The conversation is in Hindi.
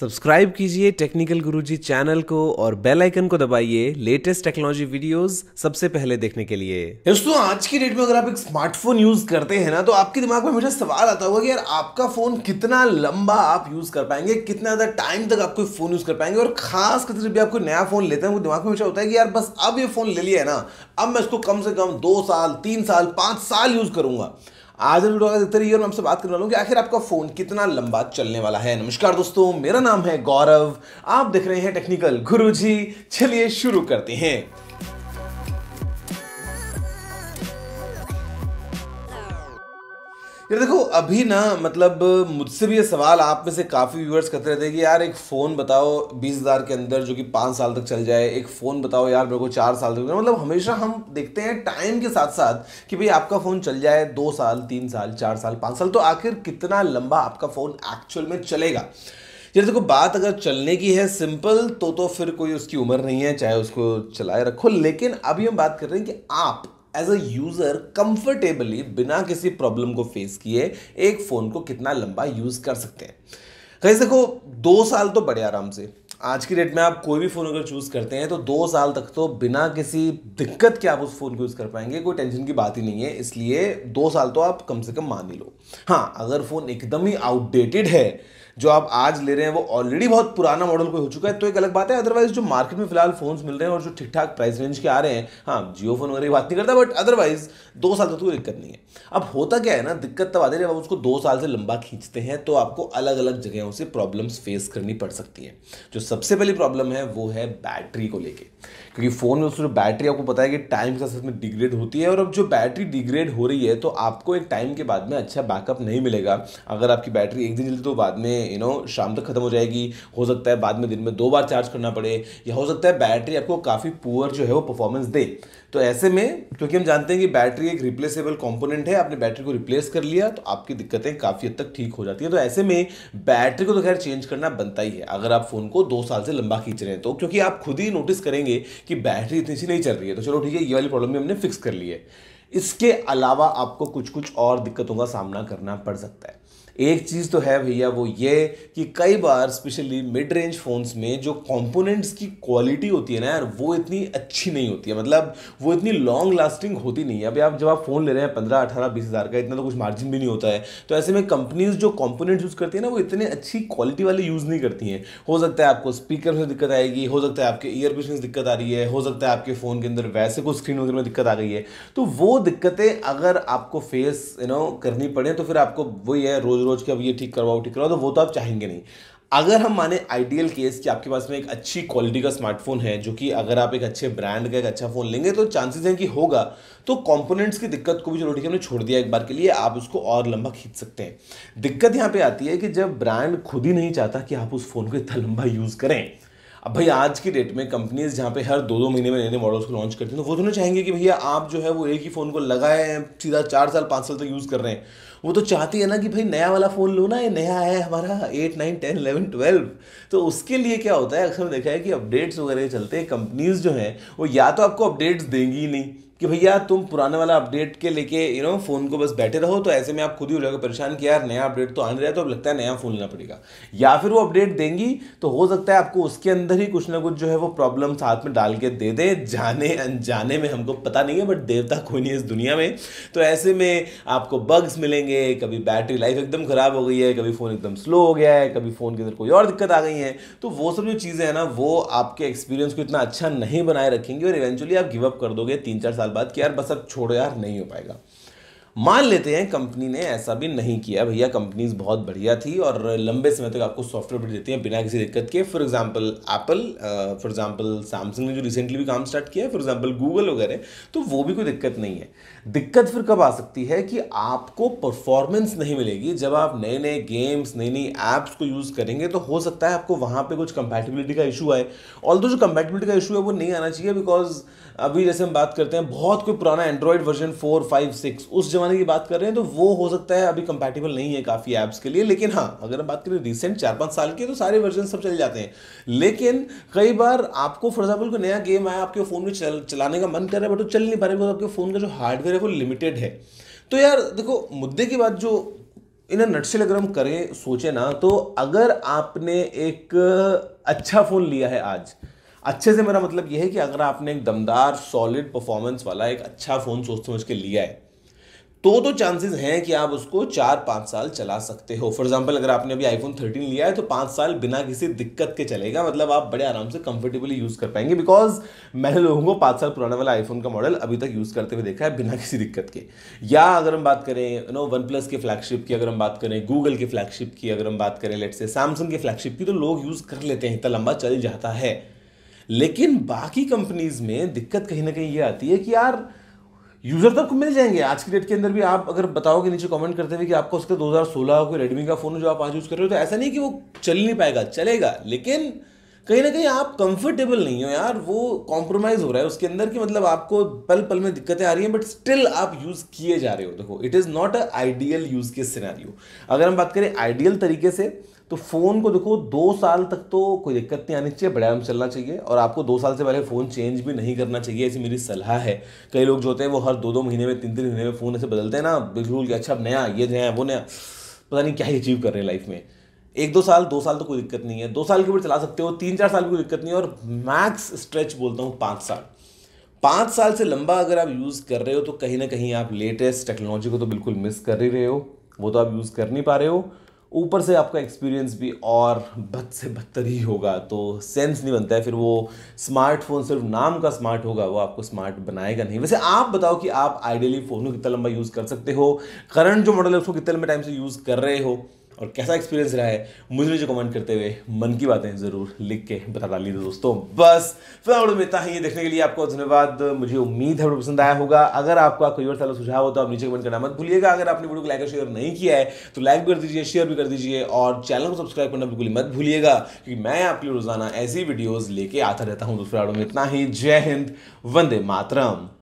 सब्सक्राइब कीजिए टेक्निकल गुरुजी चैनल को और बेल आइकन को दबाइए लेटेस्ट टेक्नोलॉजी वीडियोस सबसे पहले देखने के लिए दोस्तों आज की डेट में अगर आप एक स्मार्टफोन यूज करते हैं ना तो आपके दिमाग में हमेशा सवाल आता होगा कि यार आपका फोन कितना लंबा आप यूज कर पाएंगे कितना ज्यादा टाइम तक आपको फोन यूज कर पाएंगे और खास कर जब भी आपको नया फोन लेते हैं वो दिमाग में हमेशा होता है कि यार बस अब ये फोन ले लिया है ना अब मैं इसको कम से कम दो साल तीन साल पांच साल यूज करूंगा आज हम लोग देखते रहिए और हमसे बात करने वाला हूँ कि आखिर आपका फ़ोन कितना लंबा चलने वाला है नमस्कार दोस्तों मेरा नाम है गौरव आप देख रहे हैं टेक्निकल गुरुजी चलिए शुरू करते हैं यार देखो अभी ना मतलब मुझसे भी ये सवाल आप में से काफ़ी व्यूअर्स करते रहते हैं कि यार एक फ़ोन बताओ बीस हज़ार के अंदर जो कि पाँच साल तक चल जाए एक फ़ोन बताओ यार मेरे को चार साल तक मतलब हमेशा हम देखते हैं टाइम के साथ साथ कि भाई आपका फ़ोन चल जाए दो साल तीन साल चार साल पाँच साल तो आखिर कितना लंबा आपका फ़ोन एक्चुअल में चलेगा जैसे देखो बात अगर चलने की है सिंपल तो तो फिर कोई उसकी उम्र नहीं है चाहे उसको चलाए रखो लेकिन अभी हम बात कर रहे हैं कि आप एज अ यूज़र कंफर्टेबली बिना किसी प्रॉब्लम को फेस किए एक फ़ोन को कितना लंबा यूज़ कर सकते हैं कहीं देखो दो साल तो बड़े आराम से आज की डेट में आप कोई भी फ़ोन अगर चूज़ करते हैं तो दो साल तक तो बिना किसी दिक्कत के आप उस फ़ोन को यूज़ कर पाएंगे कोई टेंशन की बात ही नहीं है इसलिए दो साल तो आप कम से कम मान ही लो हाँ अगर फ़ोन एकदम ही आउटडेटेड है जो आप आज ले रहे हैं वो ऑलरेडी बहुत पुराना मॉडल कोई हो चुका है तो एक अलग बात है अदरवाइज जो मार्केट में फिलहाल फोन मिल रहे हैं और जो ठीक ठाक प्राइस रेंज के आ रहे हैं हाँ जियो फोन वगैरह बात नहीं करता बट अदरवाइज दो साल तक तो कोई दिक्कत नहीं है अब होता क्या है ना दिक्कत तब आती है जब उसको दो साल से लंबा खींचते हैं तो आपको अलग अलग जगहों से प्रॉब्लम्स फेस करनी पड़ सकती है जो सबसे पहली प्रॉब्लम है वो है बैटरी को लेके क्योंकि फ़ोन में उसमें जो बैटरी आपको पता है कि टाइम के साथ में डिग्रेड होती है और अब जो बैटरी डिग्रेड हो रही है तो आपको एक टाइम के बाद में अच्छा बैकअप नहीं मिलेगा अगर आपकी बैटरी एक दिन चलती तो बाद में यू नो शाम तक ख़त्म हो जाएगी हो सकता है बाद में दिन में दो बार चार्ज करना पड़े या हो सकता है बैटरी आपको काफ़ी पुअर जो है वो परफॉर्मेंस दे तो ऐसे में क्योंकि हम जानते हैं कि बैटरी एक रिप्लेसेबल कंपोनेंट है आपने बैटरी को रिप्लेस कर लिया तो आपकी दिक्कतें काफ़ी हद तक ठीक हो जाती है तो ऐसे में बैटरी को तो खैर चेंज करना बनता ही है अगर आप फ़ोन को दो साल से लंबा खींच रहे हैं तो क्योंकि आप खुद ही नोटिस करेंगे कि बैटरी इतनी सी नहीं चल रही है तो चलो ठीक है ये वाली प्रॉब्लम भी हमने फिक्स कर ली है इसके अलावा आपको कुछ कुछ और दिक्कतों का सामना करना पड़ सकता है एक चीज़ तो है भैया वो ये कि कई बार स्पेशली मिड रेंज फ़ोन्स में जो कंपोनेंट्स की क्वालिटी होती है ना यार वो इतनी अच्छी नहीं होती है मतलब वो इतनी लॉन्ग लास्टिंग होती नहीं है अभी आप जब आप फ़ोन ले रहे हैं पंद्रह अठारह बीस हज़ार का इतना तो कुछ मार्जिन भी नहीं होता है तो ऐसे में कंपनीज़ जो कॉम्पोनेंट्स यूज़ करती है ना वो इतने अच्छी क्वालिटी वाले यूज़ नहीं करती हैं हो सकता है आपको स्पीकर में दिक्कत आएगी हो सकता है आपके ईयरपीस में दिक्कत आ रही है हो सकता है आपके फ़ोन के अंदर वैसे कुछ स्क्रीन वगैरह में दिक्कत आ गई है तो वो दिक्कतें अगर आपको फेस यू नो करनी पड़े तो फिर आपको वही है रोज़ रोज़ के अब ये ठीक करवाओ ठीक करवाओ तो वो तो आप चाहेंगे नहीं अगर हम माने आइडियल केस कि आपके पास में एक अच्छी क्वालिटी का स्मार्टफोन है जो कि अगर आप एक अच्छे ब्रांड का एक अच्छा फ़ोन लेंगे तो चांसेस हैं कि होगा तो कंपोनेंट्स की दिक्कत को भी जो ठीक हमने छोड़ दिया एक बार के लिए आप उसको और लंबा खींच सकते हैं दिक्कत यहाँ पे आती है कि जब ब्रांड खुद ही नहीं चाहता कि आप उस फ़ोन को इतना लंबा यूज़ करें अब भाई आज की डेट में कंपनीज जहाँ पे हर दो दो महीने में नए नए मॉडल्स को लॉन्च करती हैं तो वो तो नहीं चाहेंगे कि भैया आप जो है वो एक ही फ़ोन को लगाए हैं सीधा चार साल पाँच साल तक तो यूज़ कर रहे हैं वो तो चाहती है ना कि भाई नया वाला फ़ोन लो ना ये नया है हमारा eight nine ten eleven twelve तो उसके लिए क्या होता है अक्सर देखा है कि अपडेट्स वगैरह चलते हैं कंपनीज़ जो हैं वो या तो आपको अपडेट्स देंगी ही नहीं कि भैया तुम पुराने वाला अपडेट के लेके यू नो फ़ोन को बस बैठे रहो तो ऐसे में आप खुद ही हो जाएगा परेशान कि यार नया अपडेट तो आने रहा है तो अब लगता है नया फ़ोन लेना पड़ेगा या फिर वो अपडेट देंगी तो हो सकता है आपको उसके अंदर ही कुछ ना कुछ जो है वो प्रॉब्लम साथ में डाल के दे दे जाने अनजाने में हमको पता नहीं है बट देवता कोई नहीं इस दुनिया में तो ऐसे में आपको बग्स मिलेंगे कभी बैटरी लाइफ एकदम ख़राब हो गई है कभी फ़ोन एकदम स्लो हो गया है कभी फ़ोन के अंदर कोई और दिक्कत आ गई है तो वो सब जो चीज़ें हैं ना वो आपके एक्सपीरियंस को इतना अच्छा नहीं बनाए रखेंगी और इवेंचुअली आप गिव अप कर दोगे तीन चार साल साल बाद कि यार बस अब छोड़ो यार नहीं हो पाएगा मान लेते हैं कंपनी ने ऐसा भी नहीं किया भैया कंपनीज बहुत बढ़िया थी और लंबे समय तक आपको सॉफ्टवेयर भी देती हैं बिना किसी दिक्कत के for example Apple for example Samsung ने जो रिसेंटली भी काम स्टार्ट किया है फॉर एग्जांपल गूगल वगैरह तो वो भी कोई दिक्कत नहीं है दिक्कत फिर कब आ सकती है कि आपको परफॉर्मेंस नहीं मिलेगी जब आप नए नए गेम्स नई नई ऐप्स को यूज़ करेंगे तो हो सकता है आपको वहाँ पर कुछ कंपेटिबिलिटी का इशू आए ऑल जो कंपेटिबिलिटी का इशू है वो नहीं आना चाहिए बिकॉज अभी जैसे हम बात करते हैं बहुत कोई पुराना Android version four five six उस जमा ज़माने की बात कर रहे हैं तो वो हो सकता है अभी कंपेटेबल नहीं है काफ़ी ऐप्स के लिए लेकिन हाँ अगर हम बात करें रिसेंट चार पाँच साल की तो सारे वर्जन सब चले जाते हैं लेकिन कई बार आपको फॉर एग्जाम्पल कोई नया गेम आया आपके फ़ोन में चल, चलाने का मन कर रहा है बट वो चल नहीं पा रहा है आपके फ़ोन का जो हार्डवेयर है वो लिमिटेड है तो यार देखो मुद्दे की बात जो इन नटसेल अगर हम करें सोचे ना तो अगर आपने एक अच्छा फ़ोन लिया है आज अच्छे से मेरा मतलब यह है कि अगर आपने एक दमदार सॉलिड परफॉर्मेंस वाला एक अच्छा फ़ोन सोच समझ के लिया है तो तो चांसेस हैं कि आप उसको चार पाँच साल चला सकते हो फॉर एग्जाम्पल अगर आपने अभी आईफोन थर्टीन लिया है तो पाँच साल बिना किसी दिक्कत के चलेगा मतलब आप बड़े आराम से कंफर्टेबली यूज़ कर पाएंगे बिकॉज मैंने लोगों को पाँच साल पुराने वाला आईफोन का मॉडल अभी तक यूज़ करते हुए देखा है बिना किसी दिक्कत के या अगर हम बात करें नो वन प्लस के फ्लैगशिप की अगर हम बात करें गूगल के फ्लैगशिप की अगर हम बात करें लेट से सैमसंग के फ्लैगशिप की तो लोग यूज़ कर लेते हैं इतना लंबा चल जाता है लेकिन बाकी कंपनीज में दिक्कत कहीं ना कहीं ये आती है कि यार यूज़र तो आपको मिल जाएंगे आज की डेट के अंदर भी आप अगर बताओगे नीचे कमेंट करते हुए कि आपको उसके 2016 कोई रेडमी का फ़ोन जो आप आज यूज़ कर रहे हो तो ऐसा नहीं कि वो चल नहीं पाएगा चलेगा लेकिन कहीं ना कहीं आप कंफर्टेबल नहीं हो यार वो कॉम्प्रोमाइज़ हो रहा है उसके अंदर कि मतलब आपको पल पल में दिक्कतें आ रही हैं बट स्टिल आप यूज़ किए जा रहे हो देखो it is not a ideal use के सिनेरियो अगर हम बात करें आइडियल तरीके से तो फ़ोन को देखो दो साल तक तो कोई दिक्कत नहीं आनी चाहिए बढ़िया चलना चाहिए और आपको दो साल से पहले फ़ोन चेंज भी नहीं करना चाहिए ऐसी मेरी सलाह है कई लोग जो होते हैं वो हर दो दो महीने में तीन तीन महीने में फ़ोन ऐसे बदलते हैं ना बिल्कुल अच्छा नया ये नया वो नया पता नहीं क्या अचीव कर रहे हैं लाइफ में एक दो साल दो साल तो कोई दिक्कत नहीं है दो साल के ऊपर चला सकते हो तीन चार साल की कोई दिक्कत नहीं है और मैक्स स्ट्रेच बोलता हूँ पाँच साल पाँच साल से लंबा अगर आप यूज़ कर रहे हो तो कहीं ना कहीं आप लेटेस्ट टेक्नोलॉजी को तो बिल्कुल मिस कर ही रहे हो वो तो आप यूज़ कर नहीं पा रहे हो ऊपर से आपका एक्सपीरियंस भी और बद से बदतर ही होगा तो सेंस नहीं बनता है फिर वो स्मार्टफोन सिर्फ नाम का स्मार्ट होगा वो आपको स्मार्ट बनाएगा नहीं वैसे आप बताओ कि आप आइडियली फ़ोन को कितना लंबा यूज़ कर सकते हो करंट जो मॉडल है उसको कितने लंबे टाइम से यूज़ कर रहे हो और कैसा एक्सपीरियंस रहा है मुझे मुझे कमेंट करते हुए मन की बातें ज़रूर लिख के बता डाली दोस्तों बस फिलहाल में इतना ही ये देखने के लिए आपको धन्यवाद मुझे उम्मीद है पसंद आया होगा अगर आपका कोई और सारा सुझाव हो तो आप नीचे कमेंट करना मत भूलिएगा अगर आपने वीडियो को लाइक और शेयर नहीं किया है तो लाइक भी कर दीजिए शेयर भी कर दीजिए और चैनल को सब्सक्राइब करना बिल्कुल मत भूलिएगा क्योंकि मैं आपके लिए रोज़ाना ऐसी वीडियोज़ लेके आता रहता हूँ दोस्तों में इतना ही जय हिंद वंदे मातरम